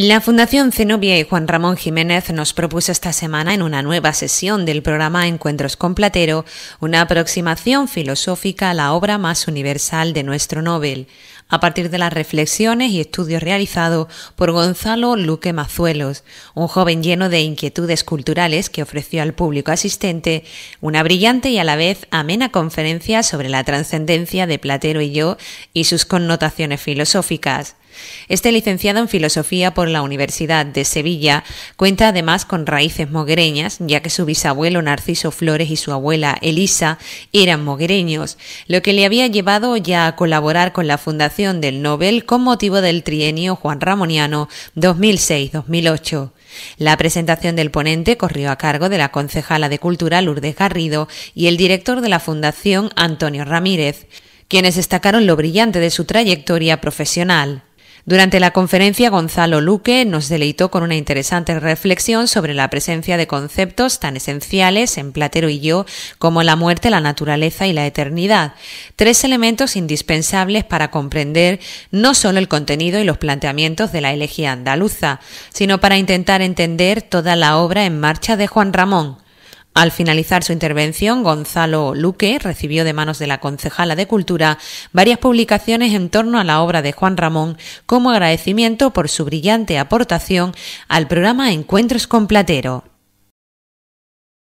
La Fundación Zenobia y Juan Ramón Jiménez nos propuso esta semana en una nueva sesión del programa Encuentros con Platero una aproximación filosófica a la obra más universal de nuestro Nobel, a partir de las reflexiones y estudios realizados por Gonzalo Luque Mazuelos, un joven lleno de inquietudes culturales que ofreció al público asistente una brillante y a la vez amena conferencia sobre la trascendencia de Platero y yo y sus connotaciones filosóficas. Este licenciado en Filosofía por la Universidad de Sevilla cuenta además con raíces moguereñas, ya que su bisabuelo Narciso Flores y su abuela Elisa eran moguereños, lo que le había llevado ya a colaborar con la Fundación del Nobel con motivo del trienio Juan Ramoniano 2006-2008. La presentación del ponente corrió a cargo de la concejala de Cultura Lourdes Garrido y el director de la Fundación Antonio Ramírez, quienes destacaron lo brillante de su trayectoria profesional. Durante la conferencia, Gonzalo Luque nos deleitó con una interesante reflexión sobre la presencia de conceptos tan esenciales en Platero y yo como la muerte, la naturaleza y la eternidad, tres elementos indispensables para comprender no solo el contenido y los planteamientos de la elegía andaluza, sino para intentar entender toda la obra en marcha de Juan Ramón, al finalizar su intervención, Gonzalo Luque recibió de manos de la concejala de Cultura varias publicaciones en torno a la obra de Juan Ramón como agradecimiento por su brillante aportación al programa Encuentros con Platero.